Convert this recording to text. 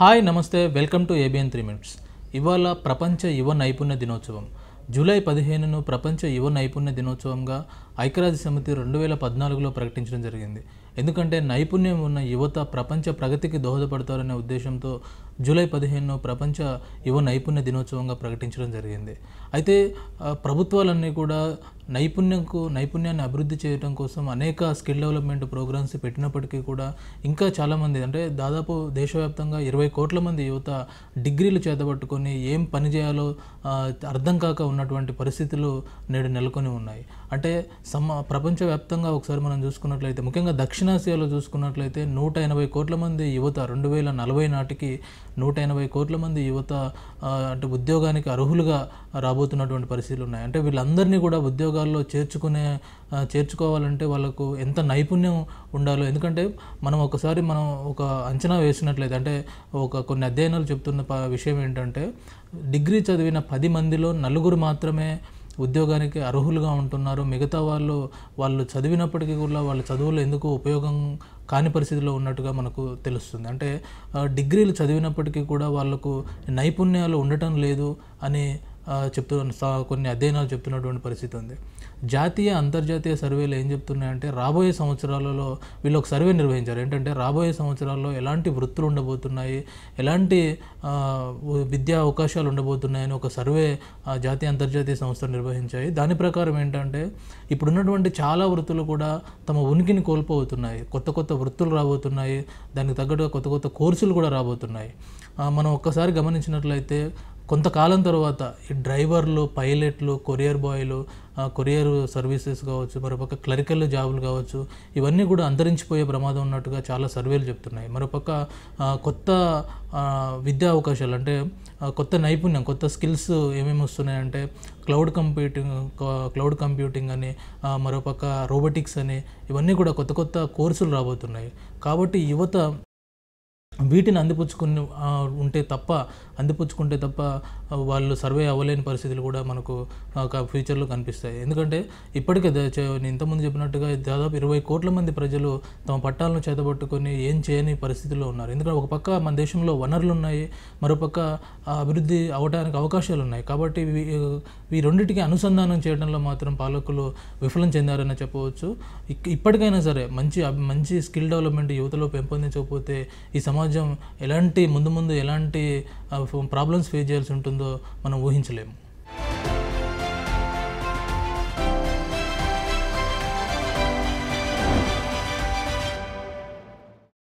hi నమస్తే welcome to ABN three minutes ఇవాళ ప్రపంచ యువ నైపుణ్య దినోత్సవం జూలై పదిహేనును ప్రపంచ యువ నైపుణ్య దినోత్సవంగా ఐక్యరాజ్య సమితి రెండు వేల పద్నాలుగులో ప్రకటించడం జరిగింది ఎందుకంటే నైపుణ్యం ఉన్న యువత ప్రపంచ ప్రగతికి దోహదపడతారనే ఉద్దేశంతో జూలై పదిహేను ప్రపంచ యువ నైపుణ్య దినోత్సవంగా ప్రకటించడం జరిగింది అయితే ప్రభుత్వాలన్నీ కూడా నైపుణ్యంకు నైపుణ్యాన్ని అభివృద్ధి చేయడం కోసం అనేక స్కిల్ డెవలప్మెంట్ ప్రోగ్రామ్స్ పెట్టినప్పటికీ కూడా ఇంకా చాలామంది అంటే దాదాపు దేశవ్యాప్తంగా ఇరవై కోట్ల మంది యువత డిగ్రీలు చేతబట్టుకొని ఏం పని చేయాలో అర్థం కాక ఉన్నటువంటి పరిస్థితులు నేడు నెలకొని ఉన్నాయి అంటే సమ ప్రపంచవ్యాప్తంగా ఒకసారి మనం చూసుకున్నట్లయితే ముఖ్యంగా దక్షిణాసియాలో చూసుకున్నట్లయితే నూట ఎనభై కోట్ల మంది యువత రెండు వేల నలభై నాటికి నూట ఎనభై కోట్ల మంది యువత అంటే ఉద్యోగానికి అర్హులుగా రాబోతున్నటువంటి పరిస్థితులు ఉన్నాయి అంటే వీళ్ళందరినీ కూడా ఉద్యోగ ఉద్యోగాల్లో చేర్చుకునే చేర్చుకోవాలంటే వాళ్ళకు ఎంత నైపుణ్యం ఉండాలో ఎందుకంటే మనం ఒకసారి మనం ఒక అంచనా వేసినట్లయితే అంటే ఒక కొన్ని అధ్యయనాలు చెప్తున్న విషయం ఏంటంటే డిగ్రీ చదివిన పది మందిలో నలుగురు మాత్రమే ఉద్యోగానికి అర్హులుగా ఉంటున్నారు మిగతా వాళ్ళు వాళ్ళు చదివినప్పటికీ కూడా వాళ్ళ చదువులు ఎందుకు ఉపయోగం కాని పరిస్థితిలో ఉన్నట్టుగా మనకు తెలుస్తుంది అంటే డిగ్రీలు చదివినప్పటికీ కూడా వాళ్ళకు నైపుణ్యాలు ఉండటం లేదు అని చెప్తున్న కొన్ని అధ్యయనాలు చెప్తున్నటువంటి పరిస్థితి ఉంది జాతీయ అంతర్జాతీయ సర్వేలు ఏం చెప్తున్నాయంటే రాబోయే సంవత్సరాలలో వీళ్ళు ఒక సర్వే నిర్వహించారు ఏంటంటే రాబోయే సంవత్సరాల్లో ఎలాంటి వృత్తులు ఉండబోతున్నాయి ఎలాంటి విద్యా అవకాశాలు ఉండబోతున్నాయని ఒక సర్వే జాతీయ అంతర్జాతీయ సంస్థలు నిర్వహించాయి దాని ప్రకారం ఏంటంటే ఇప్పుడున్నటువంటి చాలా వృత్తులు కూడా తమ ఉనికిని కోల్పోతున్నాయి కొత్త కొత్త వృత్తులు రాబోతున్నాయి దానికి తగ్గట్టుగా కొత్త కొత్త కోర్సులు కూడా రాబోతున్నాయి మనం ఒక్కసారి గమనించినట్లయితే కొంతకాలం తర్వాత ఈ డ్రైవర్లు పైలట్లు కొరియర్ బాయ్లు కొరియర్ సర్వీసెస్ కావచ్చు మరోపక్క క్లరికల్ జాబులు కావచ్చు ఇవన్నీ కూడా అంతరించిపోయే ప్రమాదం ఉన్నట్టుగా చాలా సర్వేలు చెప్తున్నాయి మరోపక్క కొత్త విద్యా అవకాశాలు అంటే కొత్త నైపుణ్యం కొత్త స్కిల్స్ ఏమేమి వస్తున్నాయంటే క్లౌడ్ కంప్యూటింగ్ క్లౌడ్ కంప్యూటింగ్ అని మరోపక్క రోబోటిక్స్ అని ఇవన్నీ కూడా కొత్త కొత్త కోర్సులు రాబోతున్నాయి కాబట్టి యువత వీటిని అందిపుచ్చుకుని ఉంటే తప్ప అందిపుచ్చుకుంటే తప్ప వాళ్ళు సర్వే అవ్వలేని పరిస్థితులు కూడా మనకు ఒక ఫ్యూచర్లో కనిపిస్తాయి ఎందుకంటే ఇప్పటికే నేను ఇంతకుముందు చెప్పినట్టుగా దాదాపు ఇరవై కోట్ల మంది ప్రజలు తమ పట్టాలను చేతబట్టుకొని ఏం చేయని పరిస్థితుల్లో ఉన్నారు ఎందుకంటే ఒక పక్క మన దేశంలో వనరులు ఉన్నాయి మరోపక్క అభివృద్ధి అవడానికి అవకాశాలు ఉన్నాయి కాబట్టి ఈ రెండింటికి అనుసంధానం చేయడంలో మాత్రం పాలకులు విఫలం చెందారని చెప్పవచ్చు ఇప్పటికైనా సరే మంచి మంచి స్కిల్ డెవలప్మెంట్ యువతలో పెంపొందించకపోతే ఈ సమాజం ఎలాంటి ముందు ముందు ఎలాంటి ప్రాబ్లమ్స్ ఫేస్ చేయాల్సి ఉంటుందో మనం ఊహించలేము